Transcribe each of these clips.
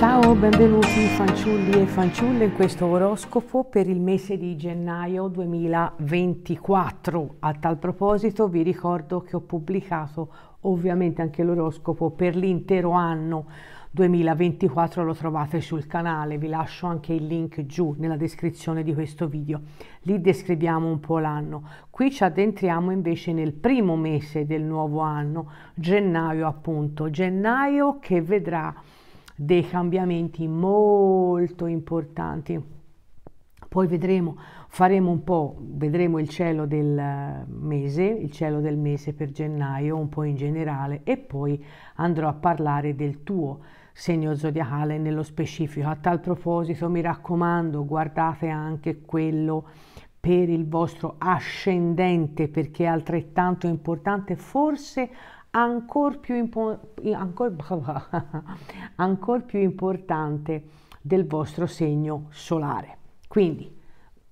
Ciao, benvenuti fanciulli e fanciulle in questo oroscopo per il mese di gennaio 2024. A tal proposito vi ricordo che ho pubblicato ovviamente anche l'oroscopo per l'intero anno 2024 lo trovate sul canale, vi lascio anche il link giù nella descrizione di questo video. Lì descriviamo un po' l'anno. Qui ci addentriamo invece nel primo mese del nuovo anno, gennaio appunto, gennaio che vedrà dei cambiamenti molto importanti. Poi vedremo, faremo un po', vedremo il cielo del mese, il cielo del mese per gennaio, un po' in generale, e poi andrò a parlare del tuo segno zodiacale nello specifico. A tal proposito mi raccomando, guardate anche quello per il vostro ascendente perché è altrettanto importante, forse ancora più, impo- ancora, ancora più importante del vostro segno solare. Quindi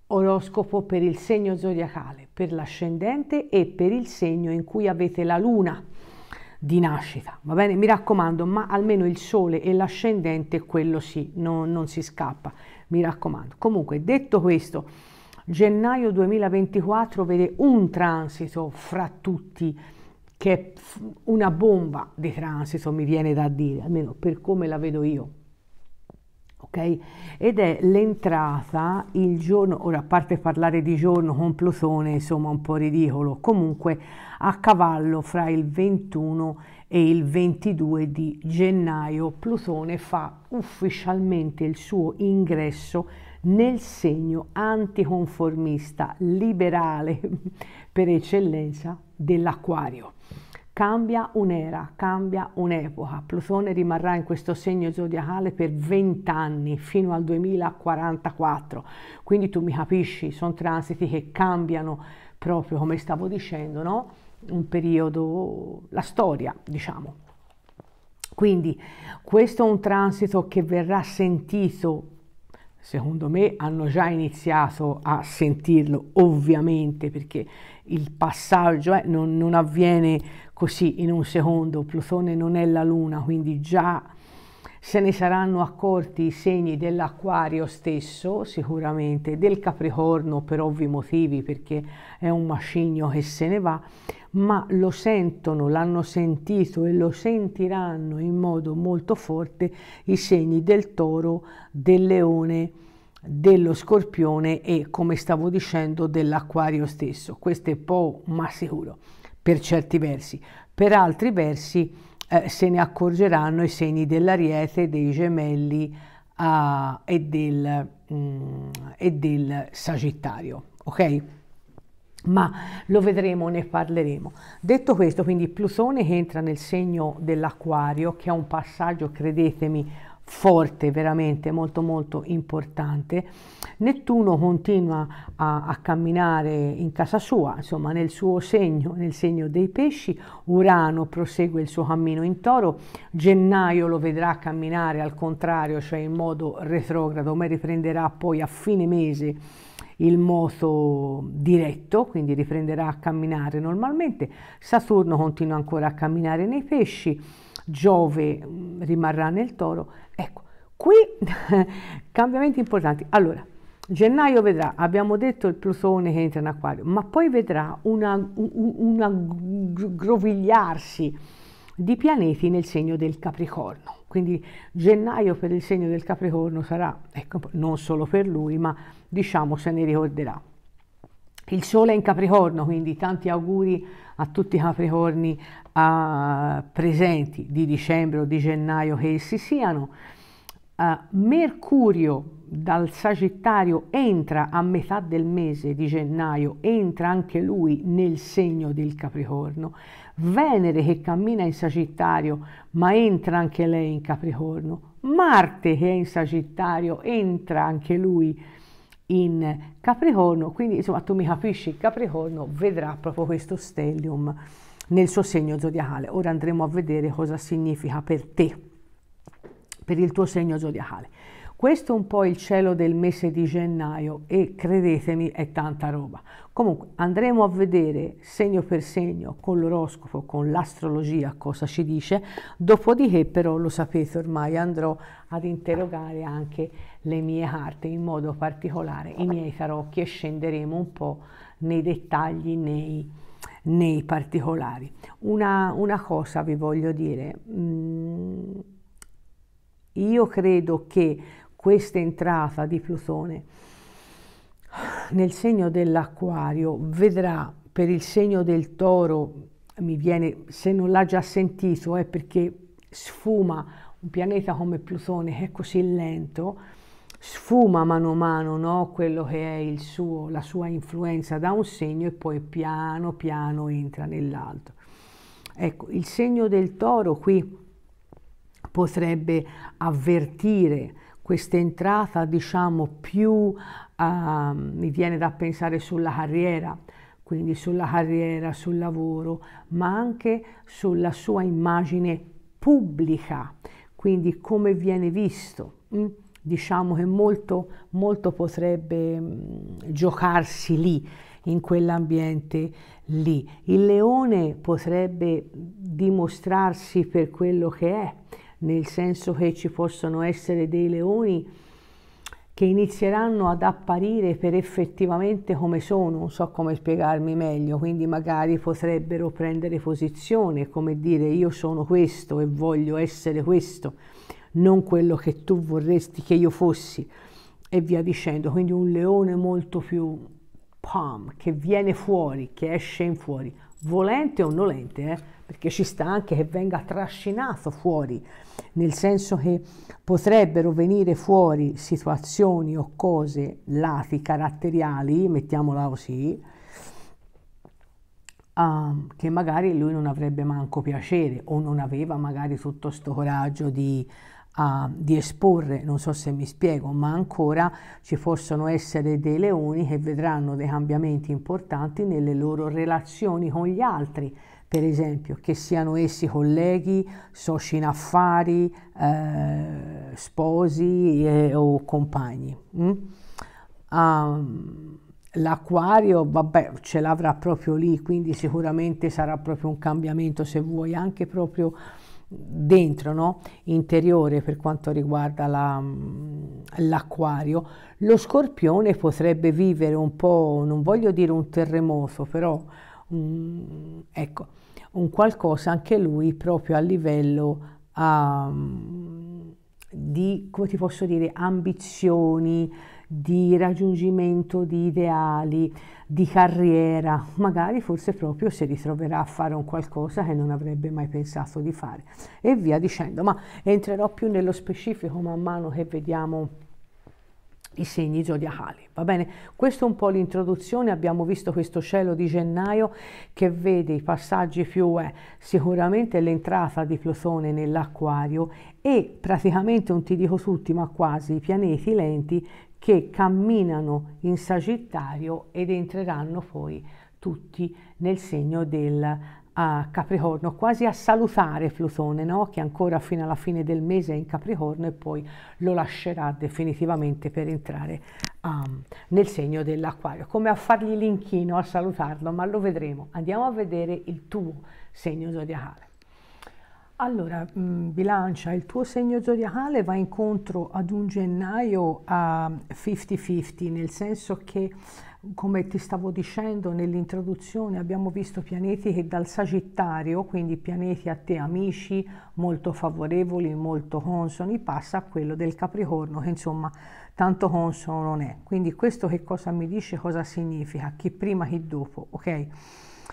oroscopo per il segno zodiacale, per l'ascendente e per il segno in cui avete la luna di nascita, va bene? Mi raccomando, ma almeno il sole e l'ascendente, quello sì, no, non si scappa, mi raccomando. Comunque, detto questo, gennaio 2024 vede un transito fra tutti che è una bomba di transito, mi viene da dire, almeno per come la vedo io. Ok? Ed è l'entrata il giorno, ora a parte parlare di giorno con Plutone, insomma un po' ridicolo, comunque a cavallo fra il 21 e il 22 di gennaio Plutone fa ufficialmente il suo ingresso nel segno anticonformista liberale per eccellenza dell'acquario. Cambia un'era, cambia un'epoca. Plutone rimarrà in questo segno zodiacale per 20 anni, fino al 2044. Quindi tu mi capisci, sono transiti che cambiano proprio, come stavo dicendo, no? un periodo, la storia, diciamo. Quindi questo è un transito che verrà sentito, secondo me hanno già iniziato a sentirlo ovviamente perché il passaggio eh, non, non, avviene così in un secondo, Plutone non è la Luna, quindi già se ne saranno accorti i segni dell'acquario stesso, sicuramente, del Capricorno per ovvi motivi, perché è un macigno che se ne va, ma lo sentono, l'hanno sentito e lo sentiranno in modo molto forte i segni del Toro, del Leone, dello scorpione e come stavo dicendo dell'acquario stesso questo è po' ma sicuro per certi versi per altri versi eh, se ne accorgeranno i segni dell'ariete dei gemelli uh, e, del, mm, e del sagittario ok ma lo vedremo, ne parleremo. Detto questo, quindi Plutone che entra nel segno dell'acquario, che è un passaggio, credetemi, forte, veramente molto molto importante. Nettuno continua a, a, camminare in casa sua, insomma nel suo segno, nel segno dei pesci, Urano prosegue il suo cammino in toro, gennaio lo vedrà camminare al contrario, cioè in modo retrogrado, ma riprenderà poi a fine mese il moto diretto, quindi riprenderà a camminare normalmente, Saturno continua ancora a camminare nei pesci, Giove mm, rimarrà nel toro, Ecco, qui cambiamenti importanti. Allora, gennaio vedrà, abbiamo detto il Plutone che entra in acquario, ma poi vedrà un aggrovigliarsi di pianeti nel segno del Capricorno. Quindi gennaio per il segno del Capricorno sarà, ecco, non solo per lui, ma diciamo se ne ricorderà. Il Sole è in Capricorno, quindi tanti auguri a tutti i Capricorni uh, presenti di dicembre o di gennaio che essi siano. Eh, Mercurio dal Sagittario entra a metà del mese di gennaio, entra anche lui nel segno del Capricorno. Venere che cammina in Sagittario, ma entra anche lei in Capricorno. Marte che è in Sagittario, entra anche lui in Capricorno. Quindi, insomma, tu mi capisci, Capricorno vedrà proprio questo stellium nel suo segno zodiacale. Ora andremo a vedere cosa significa per te per il tuo segno zodiacale. Questo è un po' il cielo del mese di gennaio e credetemi è tanta roba. Comunque andremo a vedere segno per segno con l'oroscopo, con l'astrologia cosa ci dice, dopodiché però lo sapete ormai andrò ad interrogare anche le mie carte, in modo particolare i miei tarocchi e scenderemo un po' nei dettagli, nei, nei particolari. Una, una, cosa vi voglio dire. Mh, mm, io credo che questa entrata di Plutone nel segno dell'acquario vedrà per il segno del toro, mi viene, se non l'ha già sentito, è perché sfuma un pianeta come Plutone che è così lento, sfuma mano a mano no? quello che è suo, la sua influenza da un segno e poi piano piano entra nell'altro. Ecco, il segno del toro qui potrebbe avvertire questa entrata, diciamo, più, eh, mi viene da pensare sulla carriera, quindi sulla carriera, sul lavoro, ma anche sulla sua immagine pubblica, quindi come viene visto. Mm? Diciamo che molto, molto potrebbe mh, mm, giocarsi lì, in quell'ambiente lì. Il leone potrebbe dimostrarsi per quello che è, nel senso che ci possono essere dei leoni che inizieranno ad apparire per effettivamente come sono, non so come spiegarmi meglio, quindi magari potrebbero prendere posizione, come dire io sono questo e voglio essere questo, non quello che tu vorresti che io fossi e via dicendo, quindi un leone molto più pom, che viene fuori, che esce in fuori, volente o nolente, eh? perché ci sta anche che venga trascinato fuori nel senso che potrebbero venire fuori situazioni o cose, lati caratteriali, mettiamola così, uh, che magari lui non avrebbe manco piacere o non aveva magari tutto questo coraggio di, uh, di esporre, non so se mi spiego, ma ancora ci possono essere dei leoni che vedranno dei cambiamenti importanti nelle loro relazioni con gli altri per esempio, che siano essi colleghi, soci in affari, eh, sposi eh, o compagni. Mm? Um, L'acquario, vabbè, ce l'avrà proprio lì, quindi sicuramente sarà proprio un cambiamento, se vuoi, anche proprio dentro, no? interiore per quanto riguarda l'acquario. La, lo scorpione potrebbe vivere un po', non voglio dire un terremoto, però un, ecco, un qualcosa anche lui proprio a livello um, di, come ti posso dire, ambizioni, di raggiungimento di ideali, di carriera, magari forse proprio si ritroverà a fare un qualcosa che non avrebbe mai pensato di fare e via dicendo, ma entrerò più nello specifico man mano che vediamo i segni zodiacali. Va bene? Questa è un po' l'introduzione, abbiamo visto questo cielo di gennaio che vede i passaggi più eh, sicuramente l'entrata di Plutone nell'acquario e praticamente, non ti dico tutti, ma quasi i pianeti lenti che camminano in Sagittario ed entreranno poi tutti nel segno del a Capricorno, quasi a salutare Plutone, no? che ancora fino alla fine del mese è in Capricorno e poi lo lascerà definitivamente per entrare um, nel segno dell'acquario, come a fargli l'inchino, a salutarlo, ma lo vedremo. Andiamo a vedere il tuo segno zodiacale. Allora, mh, mm, bilancia, il tuo segno zodiacale va incontro ad un gennaio a 50-50, nel senso che come ti stavo dicendo nell'introduzione abbiamo visto pianeti che dal Sagittario, quindi pianeti a te amici, molto favorevoli, molto consoni, passa a quello del Capricorno che insomma tanto consono non è. Quindi questo che cosa mi dice, cosa significa, chi prima, chi dopo, ok?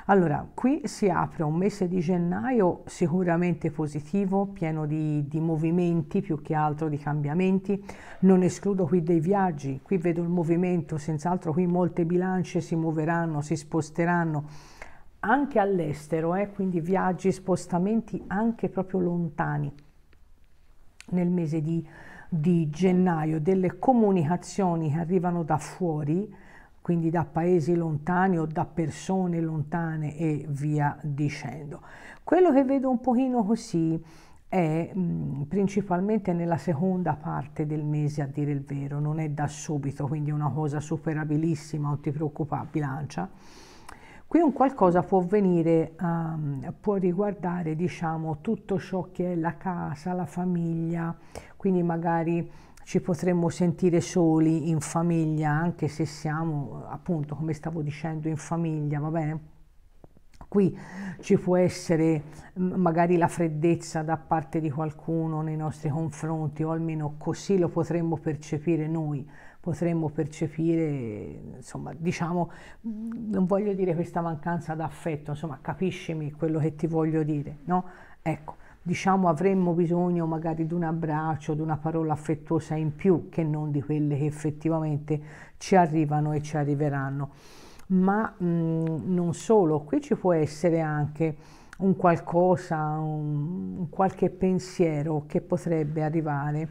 Allora, qui si apre un mese di gennaio sicuramente positivo, pieno di, di, movimenti più che altro di cambiamenti. Non escludo qui dei viaggi, qui vedo il movimento, senz'altro qui molte bilance si muoveranno, si sposteranno anche all'estero, eh? quindi viaggi, spostamenti anche proprio lontani nel mese di, di gennaio, delle comunicazioni che arrivano da fuori quindi da paesi lontani o da persone lontane e via dicendo. Quello che vedo un pochino così è mh, mm, principalmente nella seconda parte del mese a dire il vero, non è da subito, quindi è una cosa superabilissima, non ti preoccupare, bilancia. Qui un qualcosa può venire, um, può riguardare diciamo tutto ciò che è la casa, la famiglia, quindi magari ci potremmo sentire soli in famiglia, anche se siamo, appunto, come stavo dicendo, in famiglia, va bene? Qui ci può essere magari la freddezza da parte di qualcuno nei nostri confronti, o almeno così lo potremmo percepire noi, potremmo percepire, insomma, diciamo, non voglio dire questa mancanza d'affetto, insomma, capiscimi quello che ti voglio dire, no? Ecco, diciamo avremmo bisogno magari di un abbraccio, di una parola affettuosa in più che non di quelle che effettivamente ci arrivano e ci arriveranno. Ma mh, non solo, qui ci può essere anche un qualcosa, un, un qualche pensiero che potrebbe arrivare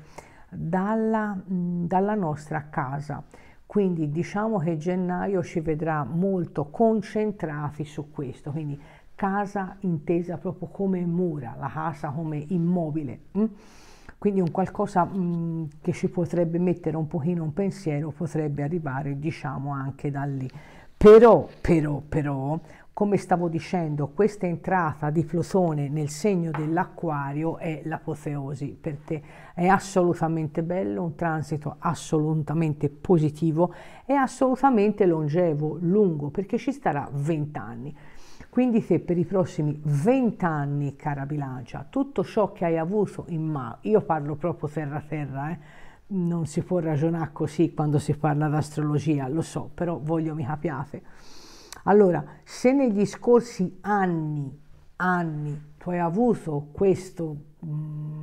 dalla, mh, dalla nostra casa. Quindi diciamo che gennaio ci vedrà molto concentrati su questo, quindi casa intesa proprio come mura, la casa come immobile. Mm? Quindi un qualcosa mm, che ci potrebbe mettere un pochino un pensiero, potrebbe arrivare diciamo anche da lì. Però, però, però, come stavo dicendo, questa entrata di Plutone nel segno dell'acquario è l'apoteosi per te. È assolutamente bello, un transito assolutamente positivo e assolutamente longevo, lungo, perché ci starà 20 anni. Quindi se per i prossimi 20 anni, cara bilancia, tutto ciò che hai avuto in mano, io parlo proprio terra-terra, eh, non si può ragionare così quando si parla d'astrologia, lo so, però voglio mi capiate. Allora, se negli scorsi anni, anni, tu hai avuto questo, mm,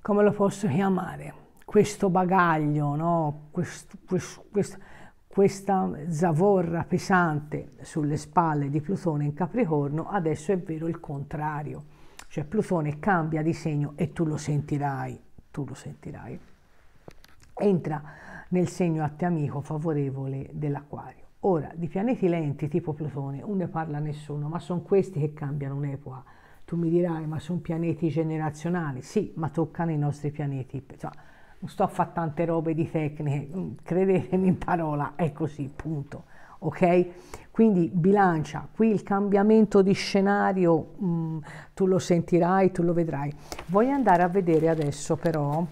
come lo posso chiamare, questo bagaglio, no? Questo, questo, questo, questa zavorra pesante sulle spalle di Plutone in Capricorno adesso è vero il contrario, cioè Plutone cambia di segno e tu lo sentirai, tu lo sentirai. Entra nel segno a te amico favorevole dell'acquario. Ora, di pianeti lenti tipo Plutone, non ne parla nessuno, ma sono questi che cambiano un'epoca. Tu mi dirai, ma sono pianeti generazionali? Sì, ma toccano i nostri pianeti. Cioè, non sto a fare tante robe di tecniche, mm, credetemi in parola, è così, punto. Ok? Quindi bilancia, qui il cambiamento di scenario mh, mm, tu lo sentirai, tu lo vedrai. Voglio andare a vedere adesso però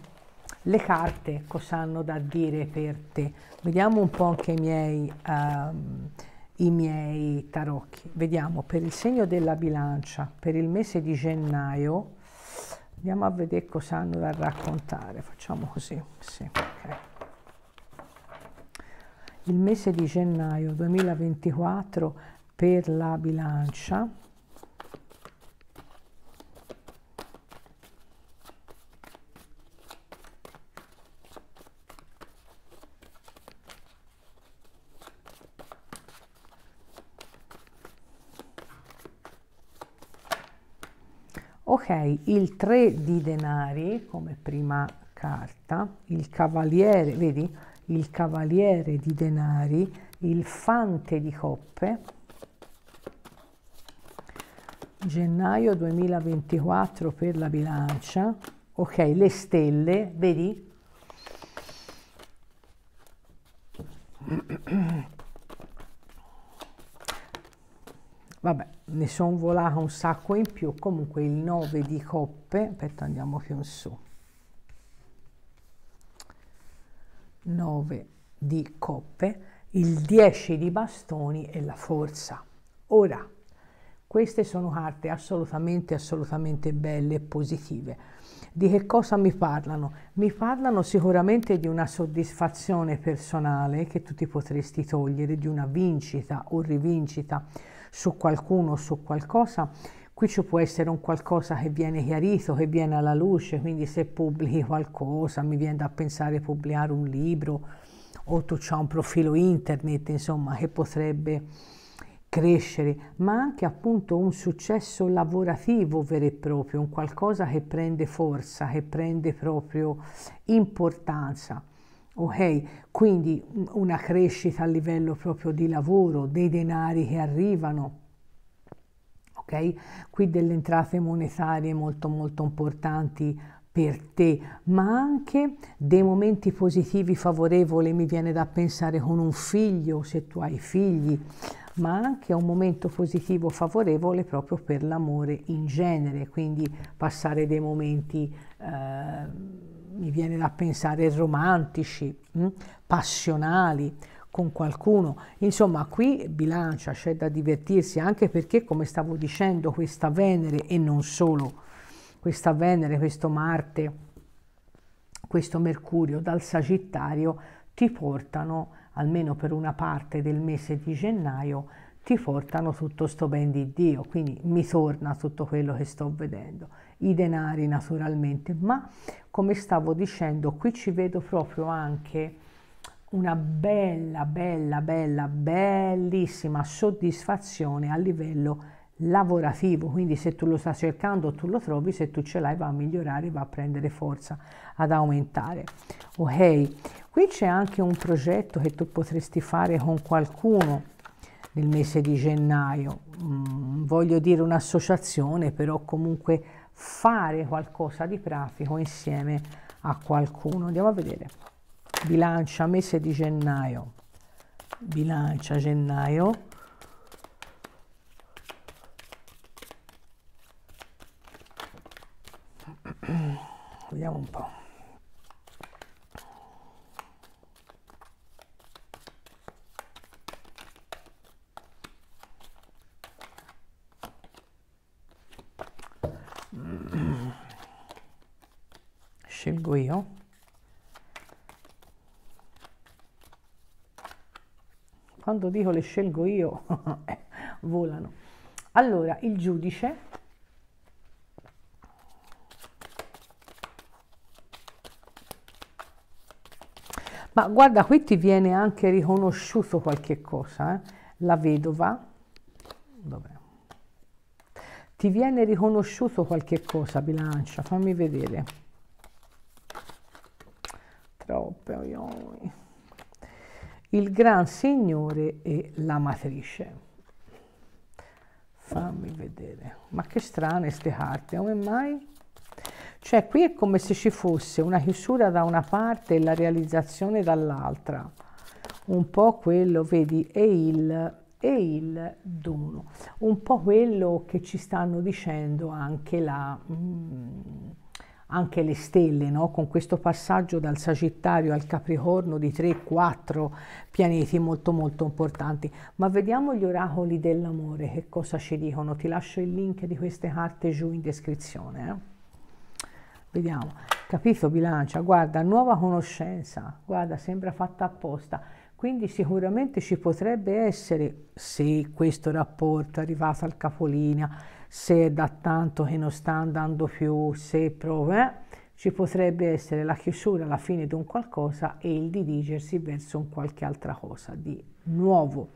le carte cosa hanno da dire per te. Vediamo un po' anche i miei, um, i miei tarocchi. Vediamo per il segno della bilancia, per il mese di gennaio, Andiamo a vedere cosa hanno da raccontare, facciamo così. Sì, okay. Il mese di gennaio 2024 per la bilancia il 3 di denari come prima carta, il cavaliere, vedi, il cavaliere di denari, il fante di coppe, gennaio 2024 per la bilancia, ok, le stelle, vedi? vabbè ne sono volata un sacco in più comunque il 9 di coppe aspetta andiamo più in su 9 di coppe il 10 di bastoni e la forza ora queste sono carte assolutamente assolutamente belle e positive di che cosa mi parlano? Mi parlano sicuramente di una soddisfazione personale che tu ti potresti togliere, di una vincita o rivincita su qualcuno o su qualcosa, qui ci può essere un qualcosa che viene chiarito, che viene alla luce, quindi se pubblichi qualcosa, mi viene da pensare pubblicare un libro o tu c'è un profilo internet, insomma, che potrebbe crescere, ma anche appunto un successo lavorativo vero e proprio, un qualcosa che prende forza, che prende proprio importanza. Okay? Quindi una crescita a livello proprio di lavoro, dei denari che arrivano. Ok, Qui delle entrate monetarie molto molto importanti per te, ma anche dei momenti positivi favorevoli, mi viene da pensare con un figlio, se tu hai figli, ma anche un momento positivo favorevole proprio per l'amore in genere, quindi passare dei momenti eh, mi viene da pensare romantici, mh? Mm, passionali con qualcuno. Insomma, qui bilancia, c'è da divertirsi, anche perché, come stavo dicendo, questa Venere e non solo, questa Venere, questo Marte, questo Mercurio dal Sagittario ti portano, almeno per una parte del mese di gennaio, ti portano tutto sto ben di Dio, quindi mi torna tutto quello che sto vedendo i denari naturalmente, ma come stavo dicendo qui ci vedo proprio anche una bella, bella, bella, bellissima soddisfazione a livello lavorativo, quindi se tu lo stai cercando tu lo trovi, se tu ce l'hai va a migliorare, va a prendere forza, ad aumentare. Ok, qui c'è anche un progetto che tu potresti fare con qualcuno nel mese di gennaio, mm, voglio dire un'associazione, però comunque fare qualcosa di pratico insieme a qualcuno. Andiamo a vedere. Bilancia, mese di gennaio. Bilancia, gennaio. Vediamo un po'. quando dico le scelgo io, eh, volano. Allora, il giudice, Ma guarda, qui ti viene anche riconosciuto qualche cosa, eh? la vedova, dov'è? Ti viene riconosciuto qualche cosa, bilancia, fammi vedere. Troppe, oioi il Gran Signore e la matrice. Fammi vedere. Ma che strane queste carte, come mai? Cioè qui è come se ci fosse una chiusura da una parte e la realizzazione dall'altra. Un po' quello, vedi, e il, e il dono. Un po' quello che ci stanno dicendo anche la... Mm, anche le stelle, no? con questo passaggio dal Sagittario al Capricorno di 3-4 pianeti molto molto importanti. Ma vediamo gli oracoli dell'amore, che cosa ci dicono. Ti lascio il link di queste carte giù in descrizione. Eh? Vediamo. Capito bilancia? Guarda, nuova conoscenza, guarda, sembra fatta apposta. Quindi sicuramente ci potrebbe essere, se questo rapporto è arrivato al capolinea, se è da tanto che non sta andando più, se prova, eh, ci potrebbe essere la chiusura la fine di un qualcosa e il dirigersi verso un qualche altra cosa di nuovo.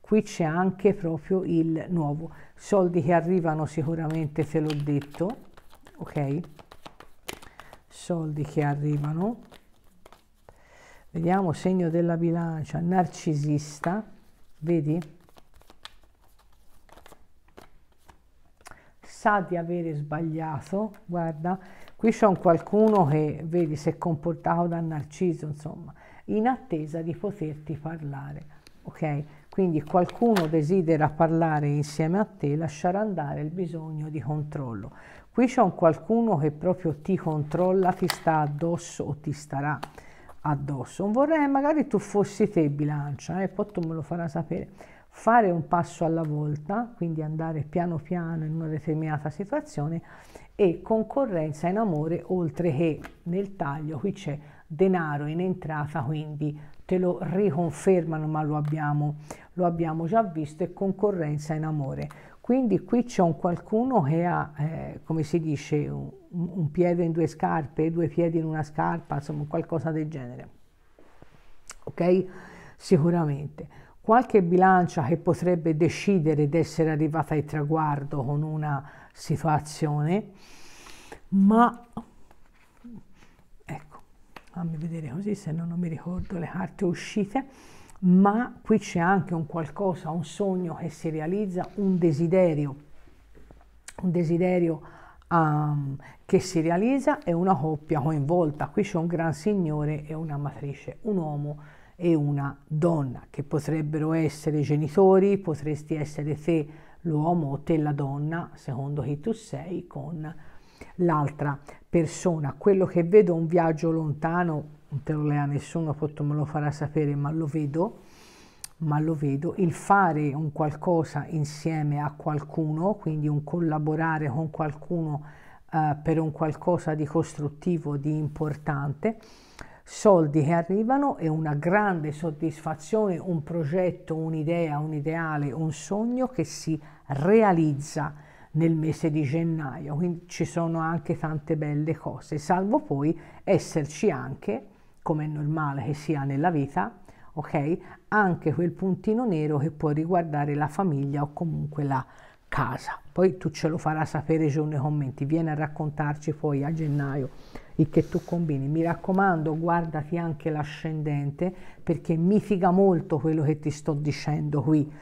Qui c'è anche proprio il nuovo. Soldi che arrivano sicuramente, te l'ho detto, ok? Soldi che arrivano. Vediamo segno della bilancia, narcisista, vedi? sa di avere sbagliato, guarda, qui c'è un qualcuno che, vedi, si è comportato da narciso, insomma, in attesa di poterti parlare, ok? Quindi qualcuno desidera parlare insieme a te, lasciare andare il bisogno di controllo. Qui c'è un qualcuno che proprio ti controlla, ti sta addosso o ti starà addosso. Vorrei magari tu fossi te bilancia, eh, poi tu me lo farà sapere fare un passo alla volta, quindi andare piano piano in una determinata situazione e concorrenza in amore, oltre che nel taglio qui c'è denaro in entrata, quindi te lo riconfermano, ma lo abbiamo, lo abbiamo già visto, e concorrenza in amore. Quindi qui c'è un qualcuno che ha, eh, come si dice, un, un, piede in due scarpe, due piedi in una scarpa, insomma qualcosa del genere. Ok? Sicuramente qualche bilancia che potrebbe decidere di essere arrivata al traguardo con una situazione, ma ecco, fammi vedere così se no non mi ricordo le carte uscite, ma qui c'è anche un qualcosa, un sogno che si realizza, un desiderio, un desiderio um, che si realizza e una coppia coinvolta. Qui c'è un gran signore e una matrice, un uomo e una donna, che potrebbero essere genitori, potresti essere te l'uomo o te la donna, secondo chi tu sei, con l'altra persona. Quello che vedo un viaggio lontano, non te lo lea nessuno, me lo farà sapere, ma lo vedo, ma lo vedo, il fare un qualcosa insieme a qualcuno, quindi un collaborare con qualcuno eh, per un qualcosa di costruttivo, di importante, soldi che arrivano e una grande soddisfazione, un progetto, un'idea, un ideale, un sogno che si realizza nel mese di gennaio, quindi ci sono anche tante belle cose, salvo poi esserci anche, come è normale che sia nella vita, ok? Anche quel puntino nero che può riguardare la famiglia o comunque la casa poi tu ce lo farà sapere giù nei commenti, vieni a raccontarci poi a gennaio il che tu combini. Mi raccomando, guardati anche l'ascendente perché mitiga molto quello che ti sto dicendo qui.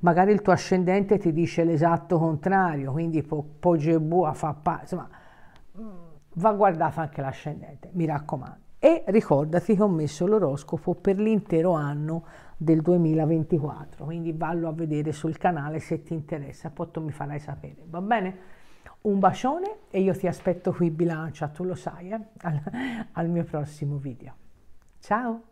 Magari il tuo ascendente ti dice l'esatto contrario, quindi po- Poggio e Bua fa pa- insomma va guardato anche l'ascendente, mi raccomando e ricordati che ho messo l'oroscopo per l'intero anno del 2024, quindi vallo a vedere sul canale se ti interessa, poi tu mi farai sapere, va bene? Un bacione e io ti aspetto qui bilancia, tu lo sai, eh? al, al mio prossimo video. Ciao!